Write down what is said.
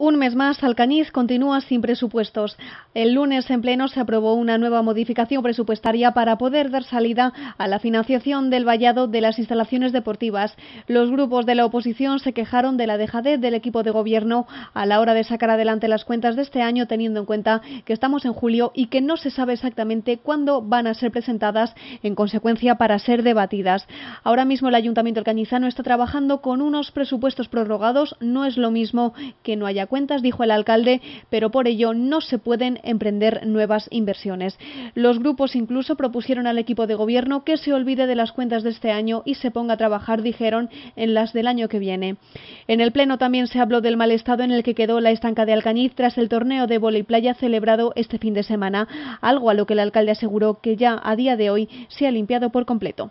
Un mes más, Alcañiz continúa sin presupuestos. El lunes en pleno se aprobó una nueva modificación presupuestaria para poder dar salida a la financiación del vallado de las instalaciones deportivas. Los grupos de la oposición se quejaron de la dejadez del equipo de gobierno a la hora de sacar adelante las cuentas de este año, teniendo en cuenta que estamos en julio y que no se sabe exactamente cuándo van a ser presentadas, en consecuencia para ser debatidas. Ahora mismo el Ayuntamiento alcañizano está trabajando con unos presupuestos prorrogados, no es lo mismo que no haya cuentas, dijo el alcalde, pero por ello no se pueden emprender nuevas inversiones. Los grupos incluso propusieron al equipo de gobierno que se olvide de las cuentas de este año y se ponga a trabajar, dijeron, en las del año que viene. En el Pleno también se habló del mal estado en el que quedó la estanca de Alcañiz tras el torneo de y playa celebrado este fin de semana, algo a lo que el alcalde aseguró que ya a día de hoy se ha limpiado por completo.